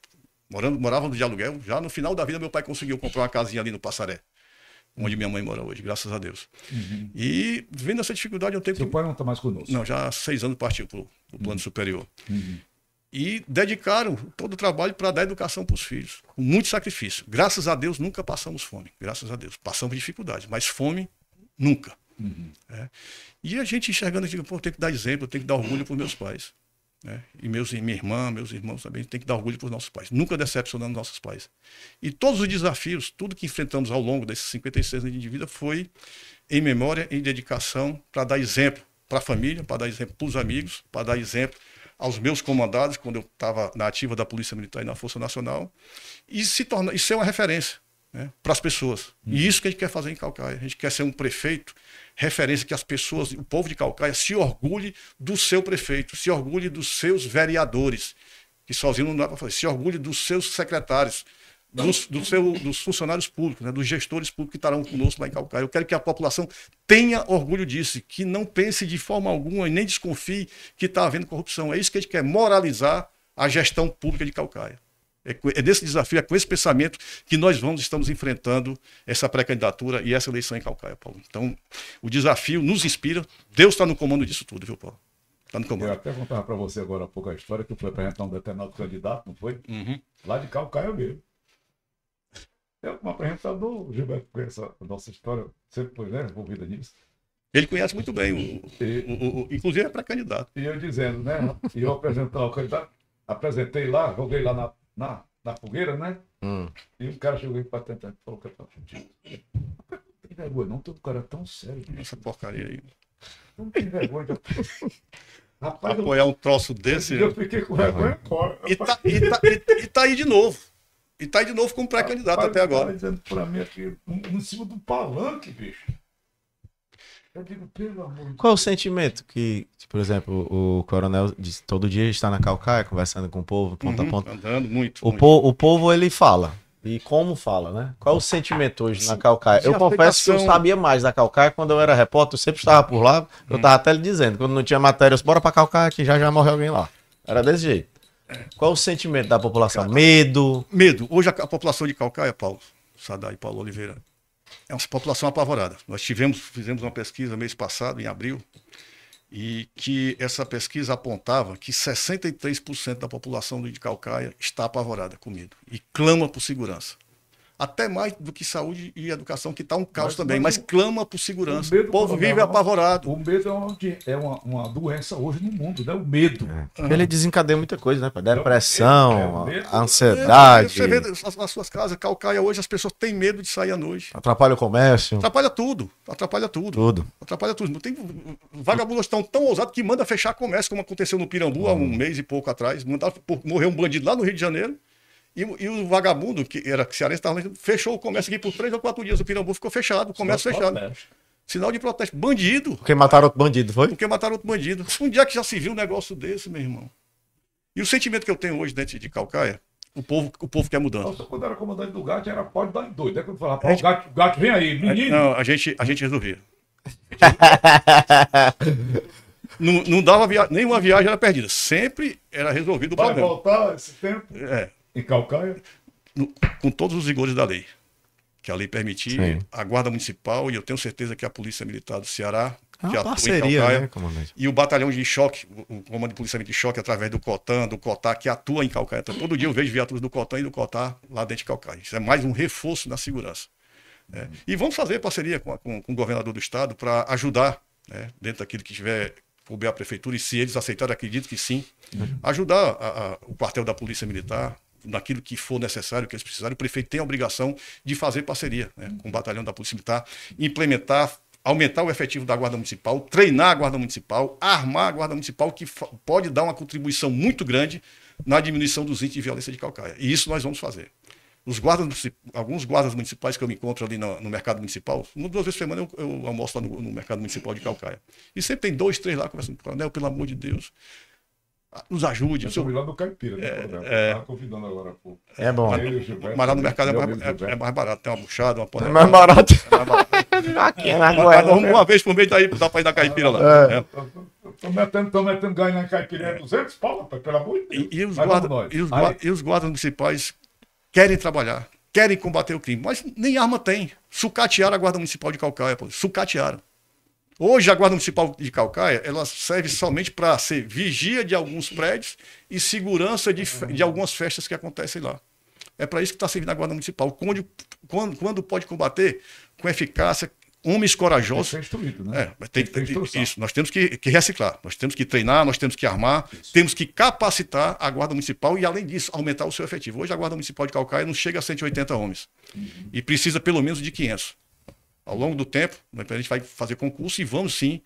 Morando, moravam de aluguel. Já no final da vida, meu pai conseguiu comprar uma casinha ali no Passaré, onde minha mãe mora hoje, graças a Deus. Uhum. E vendo essa dificuldade, eu tenho Seu que... pai não está mais conosco? Não, já há seis anos partiu para o plano uhum. superior. Uhum. E dedicaram todo o trabalho para dar educação para os filhos, com muito sacrifício. Graças a Deus, nunca passamos fome. Graças a Deus. Passamos dificuldades, mas fome, nunca. Uhum. É. E a gente enxergando, digo, pô, tem que dar exemplo, tem que dar orgulho para os meus pais. Né? E meus, minha irmã, meus irmãos também, tem que dar orgulho para os nossos pais, nunca decepcionando nossos pais. E todos os desafios, tudo que enfrentamos ao longo desses 56 anos de vida foi em memória e dedicação para dar exemplo para a família, para dar exemplo para os amigos, para dar exemplo aos meus comandados quando eu estava na ativa da Polícia Militar e na Força Nacional e se tornar e ser uma referência né, para as pessoas. E hum. isso que a gente quer fazer em Calcaia. A gente quer ser um prefeito referência que as pessoas, o povo de Calcaia, se orgulhe do seu prefeito, se orgulhe dos seus vereadores, que sozinho não dá para fazer, se orgulhe dos seus secretários, dos, do seu, dos funcionários públicos, né, dos gestores públicos que estarão conosco lá em Calcaia. Eu quero que a população tenha orgulho disso, que não pense de forma alguma e nem desconfie que está havendo corrupção. É isso que a gente quer, moralizar a gestão pública de Calcaia. É desse é desafio, é com esse pensamento que nós vamos estamos enfrentando essa pré-candidatura e essa eleição em Calcaia, Paulo. Então, o desafio nos inspira. Deus está no comando disso tudo, viu, Paulo? Está no comando. Eu
até contava para você agora há pouco a história que foi apresentar um determinado candidato, não foi? Uhum. Lá de Calcaia mesmo. É um apresentador, Gilberto conhece a nossa história, sempre foi né, envolvida nisso. Ele conhece muito bem, o, e, o, o, inclusive é pré-candidato. E eu dizendo, né? E eu apresentar o candidato, apresentei lá, joguei lá na na, na fogueira, né? Hum. E o cara chegou aí pra tentar. Falou que é pra Não tem vergonha, não. Todo
cara é tão sério. Essa porcaria aí. Não tem vergonha. Rapaz, Apoiar um troço desse. Eu fiquei com vergonha uhum. E, tá, e, tá, e, e tá aí de novo. E tá aí de novo como pré-candidato até agora. Tá dizendo pra mim aqui, em cima do palanque, bicho. Eu digo, pelo amor de é Deus.
Qual o sentimento que, por exemplo, o coronel diz, todo dia está na Calcaia conversando com o povo, ponta uhum, a ponta. Andando muito. O, muito. Po o povo, ele fala. E como fala, né? Qual é o sentimento hoje na Calcaia? Eu confesso que eu sabia mais da Calcaia quando eu era repórter, eu sempre estava por lá, eu estava hum. até lhe dizendo, quando não tinha matéria, eu disse, bora pra Calcaia que já já morreu alguém lá. Era desse jeito. Qual é o sentimento da população? medo? Medo.
Hoje a, população de Calcaia, Paulo Sadai e Paulo Oliveira, é uma população apavorada. Nós tivemos, fizemos uma pesquisa mês passado, em abril, e que essa pesquisa apontava que 63% da população de Calcaia está apavorada com medo e clama por segurança até mais do que saúde e educação, que está um caos mas, também, mas, mas clama por segurança. O, o povo vive é uma, apavorado. O medo é, uma, é uma, uma, doença hoje no mundo, né?
O
medo. É. Ele desencadeia muita coisa, né? Então, Depressão, é, é ansiedade. É, é, você vê
nas, nas, suas casas, Calcaia hoje, as pessoas têm medo de sair à noite.
Atrapalha o comércio. Atrapalha
tudo. Atrapalha tudo. Tudo. Atrapalha tudo. Tem vagabundos tão tão ousados que manda fechar comércio, como aconteceu no Pirambu há um hum. mês e pouco atrás. Mandaram, morreu um bandido lá no Rio de Janeiro. E, e o vagabundo, que era cearense, tava, fechou o comércio aqui por três ou quatro dias. O Pirambu ficou fechado, o comércio fechado. Sinal de protesto. Bandido.
Porque mataram outro bandido, foi?
Porque mataram outro bandido. Um dia que já se viu um negócio desse, meu irmão. E o sentimento que eu tenho hoje dentro de Calcaia, o povo, o povo quer mudança. Nossa, quando era comandante do GAT, era pode dar doido. Né? Quando falava, pau, gente... gato, gato, vem aí, menino. Não, a gente, a gente resolvia. não, não dava via... nenhuma viagem era perdida. Sempre era resolvido o problema. Vai
voltar esse tempo?
É. Em Calcaia? No, com todos os rigores da lei. Que a lei permitir a Guarda Municipal, e eu tenho certeza que a Polícia Militar do Ceará, é que atua parceria, em Calcaia, né, e o Batalhão de Choque, o Comando de Policiamento de Choque, através do COTAN, do COTAR, que atua em Calcaia. Então, todo dia eu vejo viaturas do COTAN e do COTAR lá dentro de Calcaia. Isso é mais um reforço na segurança. Né? E vamos fazer parceria com, com, com o governador do estado para ajudar, né, dentro daquilo que tiver couber a prefeitura, e se eles aceitarem, acredito que sim, uhum. ajudar a, a, o quartel da Polícia Militar, naquilo que for necessário, que eles precisarem, o prefeito tem a obrigação de fazer parceria né, com o uhum. batalhão da Polícia Militar, implementar aumentar o efetivo da Guarda Municipal, treinar a Guarda Municipal, armar a Guarda Municipal, que pode dar uma contribuição muito grande na diminuição dos índices de violência de Calcaia. E isso nós vamos fazer. Guardas, alguns guardas municipais que eu me encontro ali no, no mercado municipal, uma, duas vezes por semana eu, eu almoço lá no, no, mercado municipal de Calcaia. E sempre tem dois, três lá conversando com o coronel, pelo amor de Deus nos ajude. Eu sobre... lá do Caipira, né? É, é... convidando agora, pouco. É bom. Mas, Gilberto, mas lá no mercado é mais, é, é mais, barato. Tem uma buchada, uma é panela. É mais barato. É mais barato. uma, é tá uma vez por mês daí dá pra ir na caipira lá. É. é.
Tô metendo, metendo ganho na caipira é 200 pau, pelo amor de Deus. E, e os, guarda, e, os
e os guardas municipais querem trabalhar, querem combater o crime, mas nem arma tem. Sucatearam a guarda municipal de Calcaia, pô. Sucatearam. Hoje, a Guarda Municipal de Calcaia ela serve somente para ser vigia de alguns prédios e segurança de, de algumas festas que acontecem lá. É para isso que está servindo a Guarda Municipal. Quando, quando, quando pode combater com eficácia, homens corajosos. Tem que instruído, né? É, tem, tem que isso, nós temos que, que, reciclar, nós temos que treinar, nós temos que armar, isso. temos que capacitar a Guarda Municipal e, além disso, aumentar o seu efetivo. Hoje, a Guarda Municipal de Calcaia não chega a 180 homens uhum. e precisa pelo menos de 500. Ao longo do tempo, né, a gente vai fazer concurso e vamos sim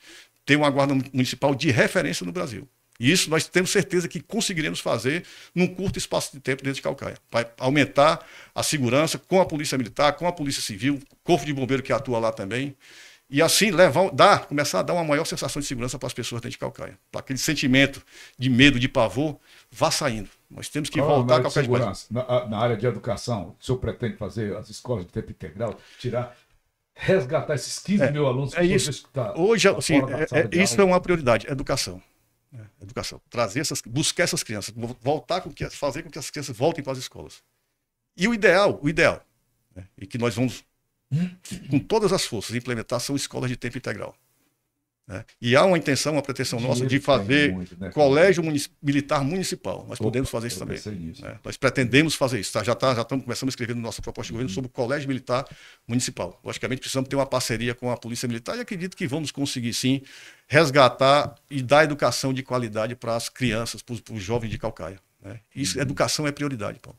ter uma guarda municipal de referência no Brasil. E isso nós temos certeza que conseguiremos fazer num curto espaço de tempo dentro de Calcaia. Vai aumentar a segurança com a Polícia Militar, com a Polícia Civil, Corpo de Bombeiro que atua lá também. E assim levar, dar, começar a dar uma maior sensação de segurança para as pessoas dentro de Calcaia. Para aquele sentimento de medo, de pavor, vá saindo. Nós temos que Qual é voltar a Calcaia de segurança.
De na, na área de educação, o senhor pretende fazer as escolas de tempo integral, tirar resgatar esses 15 é, mil alunos que é isso. Hoje, tá assim, é, é isso aula. é
uma prioridade, educação. É. É, educação. Trazer essas, buscar essas crianças, voltar com que, fazer com que as crianças voltem para as escolas. E o ideal, o ideal, né, e que nós vamos, hum? com todas as forças, implementar são escolas de tempo integral. Né? E há uma intenção, uma pretensão nossa de fazer muito, né? colégio munic militar municipal. Nós Opa, podemos fazer isso também. Né? Nós pretendemos fazer isso. Tá? Já, tá, já estamos começando a escrever no nossa proposta de governo uhum. sobre o colégio militar municipal. Logicamente, precisamos ter uma parceria com a Polícia Militar e acredito que vamos conseguir sim resgatar e dar educação de qualidade para as crianças, para os jovens de Calcaia. Né? Isso, uhum. Educação é prioridade, Paulo.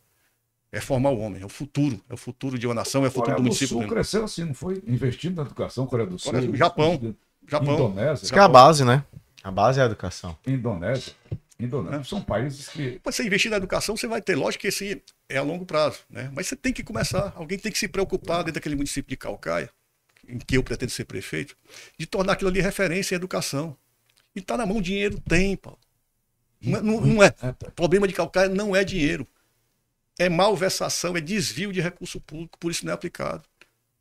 É formar o homem, é o futuro, é o futuro de uma nação, é o futuro Coreia do, município. Sul né? cresceu
assim, não foi? Investindo na educação, Coreia do
Sul. Coreia do Japão. Japão. Indonésia. Isso que é a base, né?
A base é a educação. Indonésia. Indonésia. É. São países que.
Mas você investir na educação, você vai ter. Lógico que esse é a longo prazo, né? Mas você tem que começar. Alguém tem que se preocupar dentro daquele município de Calcaia, em que eu pretendo ser prefeito, de tornar aquilo ali referência em educação. E tá na mão dinheiro, tem, Paulo. Não, é, não, não é. O hum, é. problema de Calcaia não é dinheiro. É malversação, é desvio de recurso público, por isso não é aplicado.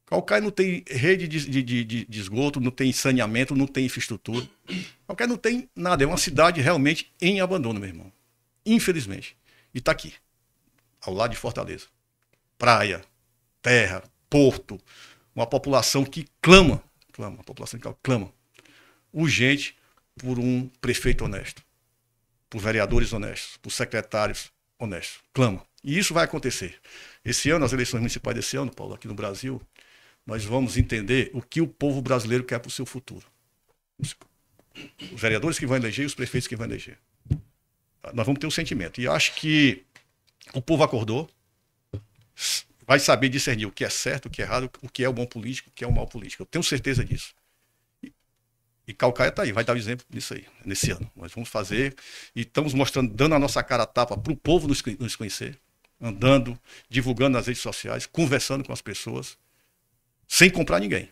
Qualquer não tem rede de, de, de, de, esgoto, não tem saneamento, não tem infraestrutura. Qualquer não tem nada. É uma cidade realmente em abandono, meu irmão. Infelizmente. E está aqui, ao lado de Fortaleza. Praia, terra, porto. Uma população que clama, clama, a população que clama, urgente por um prefeito honesto, por vereadores honestos, por secretários honestos. Clama. E isso vai acontecer. Esse ano, as eleições municipais desse ano, Paulo, aqui no Brasil, nós vamos entender o que o povo brasileiro quer para o seu futuro. Os vereadores que vão eleger e os prefeitos que vão eleger. Tá? Nós vamos ter o um sentimento. E acho que o povo acordou, vai saber discernir o que é certo, o que é errado, o que é o bom político, o que é o mau político. Eu tenho certeza disso. E, Calcaia está aí, vai dar o um exemplo nisso aí, nesse ano. Nós vamos fazer e estamos mostrando, dando a nossa cara a tapa para o povo nos, nos conhecer, andando, divulgando nas redes sociais, conversando com as pessoas sem comprar ninguém.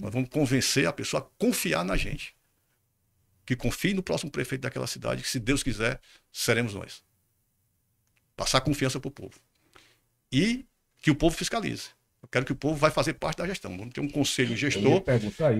Nós vamos convencer a pessoa a confiar na gente. Que confie no próximo prefeito daquela cidade, que se Deus quiser, seremos nós. Passar confiança para o povo. E que o povo fiscalize. Eu quero que o povo vai fazer parte da gestão. Vamos ter um conselho gestor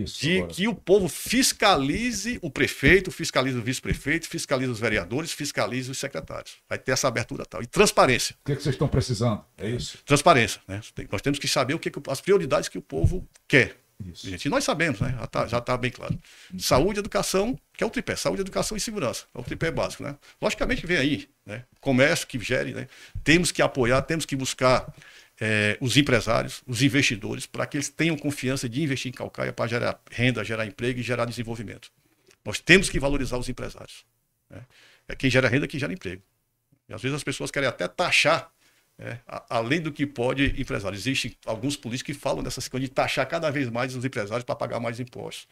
isso, de agora. que
o povo fiscalize o prefeito, fiscalize o vice-prefeito, fiscalize os vereadores, fiscalize os secretários. Vai ter essa abertura tal. E transparência.
O que, é que vocês estão precisando?
É isso? Transparência. Né? Nós temos que saber o que, as prioridades que o povo quer. Isso. Gente, e nós sabemos, né? Já está tá bem claro. Uhum. Saúde, educação, que é o tripé. Saúde, educação e segurança. É o tripé básico, né? Logicamente vem aí, né? Comércio que gere, né? Temos que apoiar, temos que buscar é, os empresários, os investidores, para que eles tenham confiança de investir em Calcaia para gerar renda, gerar emprego e gerar desenvolvimento. Nós temos que valorizar os empresários. Né? É quem gera renda é que gera emprego. E às vezes as pessoas querem até taxar, né? além do que pode empresário. Existem alguns políticos que falam dessas questão de taxar cada vez mais os empresários para pagar mais impostos.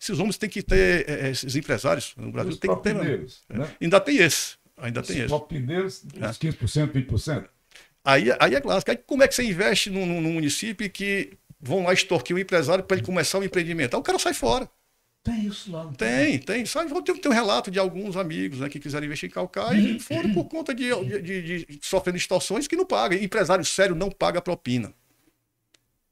Esses homens têm que ter, é, é, esses empresários no Brasil, os que ter. Deles, né? né? Ainda tem esse. Ainda os tem esse. Os top deles,
15%, 20%.
Aí, aí é clássico. Aí como é que você investe num, num município que vão lá extorquir o empresário para ele começar o empreendimento? Aí o cara sai fora.
Tem isso lá. Tem,
tem. Sabe, tem, tem um relato de alguns amigos né, que quiseram investir em Calcaia e uhum. foram por conta de, de, de, de sofrendo extorsões que não pagam. Empresário sério não paga propina.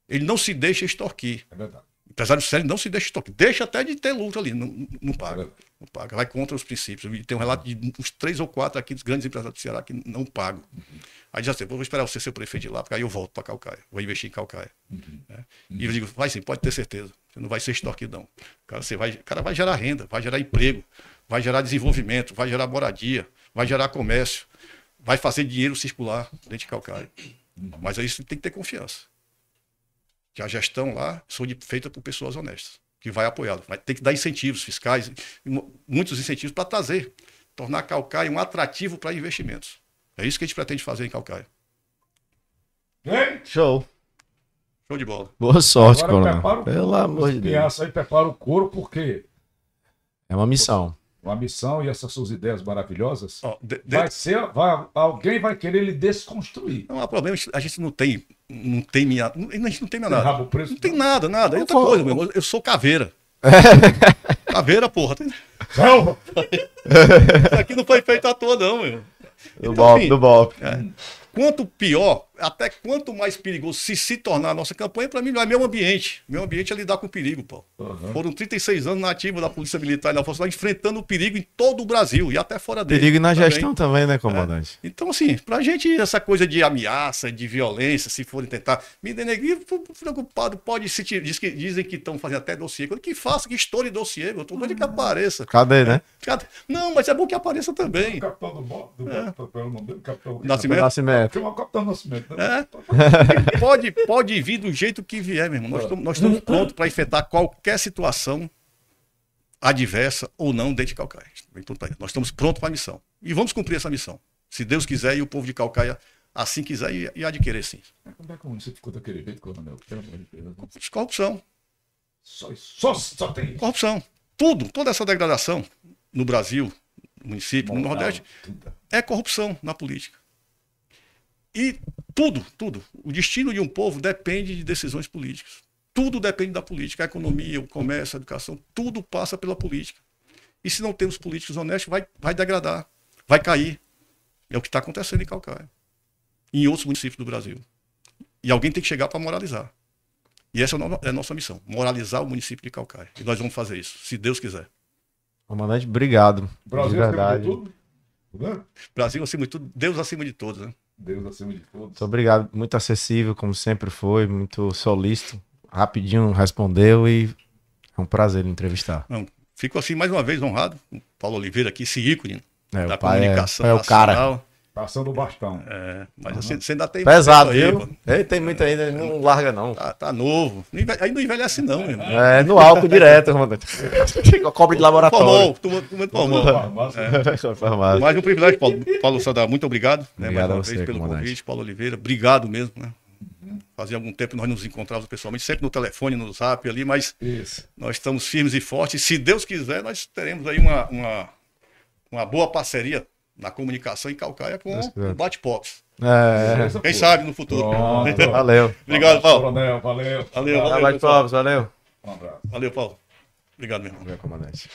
Ele não se deixa extorquir. É verdade. Empresário sério não se deixa extorquir. Deixa até de ter lucro ali. Não, não paga. É não paga. Vai contra os princípios. Tem um relato de uns três ou quatro aqui dos grandes empresários do Ceará que não pagam. Uhum. Aí diz assim, vou esperar você ser prefeito de lá, porque aí eu volto para Calcaia, vou investir em Calcaia. Uhum. Né? E eu digo, vai sim, pode ter certeza, você não vai ser estorquidão. Cara, você vai, cara, vai gerar renda, vai gerar emprego, vai gerar desenvolvimento, vai gerar moradia, vai gerar comércio, vai fazer dinheiro circular dentro de Calcaia. Uhum. Mas aí você tem que ter confiança. Que a gestão lá foi feita por pessoas honestas, que vai apoiá lo Mas tem que dar incentivos fiscais, muitos incentivos para trazer, tornar Calcaia um atrativo para investimentos. É isso que a gente pretende fazer em Calcaia. Hein? Show. Show de bola.
Boa sorte, Agora, Coronel. Pelo amor de Deus. aí prepara o couro porque
é uma missão.
Uma missão e essas suas ideias maravilhosas. Oh, de, de... Vai
ser, vai, alguém vai querer ele desconstruir. Não há problema, a gente não tem, não tem minha, a gente não tem tem nada. Preso, não tem nada, nada. É outra coisa, meu irmão. Eu sou caveira. É. caveira, porra. Isso aqui não foi feito à toa, não, meu do então, golpe, do golpe. É, quanto pior, até quanto mais perigoso se se tornar a nossa campanha, para mim não é meio ambiente. meu ambiente é lidar com o perigo, pô. Uhum. Foram 36 anos na ativa da Polícia Militar e da Força enfrentando o perigo em todo o Brasil e até fora dele. Perigo na também. gestão
também, né, é. comandante? É.
Então, assim, para a gente, essa coisa de ameaça, de violência, se forem tentar me denegrir, preocupado, pode se diz que Dizem que estão fazendo até dossiê. Que faça, que estoure dossiê, eu tô doido que apareça. Cadê, né? É, cadê? Não, mas é bom que apareça também. O capitão do, do, é. do, do,
do, do, do, do, Nascimento. Nascimento. Tem uma capitão Nascimento.
É. Pode, pode vir do jeito que vier, meu irmão. Nós estamos prontos para enfrentar qualquer situação adversa ou não dentro de Calcaia. Então, tá nós estamos prontos para a missão. E vamos cumprir essa missão. Se Deus quiser e o povo de Calcaia assim quiser e, e adquirir, sim. Como é que o município ficou daquele jeito, coronel? Né? Corrupção. Só, só, só tem Corrupção. Tudo, toda essa degradação no Brasil, no município, Bom, no Nordeste, não, é corrupção na política. E tudo, tudo. O destino de um povo depende de decisões políticas. Tudo depende da política. A economia, o comércio, a educação, tudo passa pela política. E se não temos políticos honestos, vai, vai degradar, vai cair. É o que está acontecendo em Calcaia em outros municípios do Brasil. E alguém tem que chegar para moralizar. E essa é, é a nossa missão, moralizar o município de Calcaia. E nós vamos fazer isso, se Deus quiser.
Comandante, obrigado. Brasil de verdade. acima de
tudo? Né? Brasil acima de tudo, Deus acima de todos, né? Deus acima de todos.
Muito obrigado, muito acessível, como sempre foi, muito solícito. Rapidinho respondeu e é um prazer entrevistar.
Não, fico assim, mais uma vez, honrado com Paulo Oliveira aqui, esse ícone é, da é- comunicação é, é nacional. o cara. Passando o bastão. É, mas você ainda tem Pesado, aí, viu?
Ele tem muito ainda, ele não larga, não. Tá, tá novo. ainda
envelhece, aí não envelhece, não, meu irmão. É, no álcool direto, comandante. Cobre de laboratório. Tomou, tomou, tomou. formou. É. Mais um privilégio, Paulo, Paulo Sadar. Muito obrigado. Né, obrigado mais uma você, vez pelo comandante. convite, Paulo Oliveira. Obrigado mesmo, né? Fazia algum tempo nós nos encontrávamos pessoalmente, sempre no telefone, no zap ali, mas Isso. nós estamos firmes e fortes. Se Deus quiser, nós teremos aí uma, uma, uma boa parceria na comunicação em Calcaia com o Batpox. É, é. Quem sabe no futuro. Valeu. Obrigado, Paulo. Coronel, valeu. Valeu, valeu. Valeu, Paulo. Valeu. Um abraço. Valeu,
Paulo. Obrigado, meu irmão. Obrigado, comandante.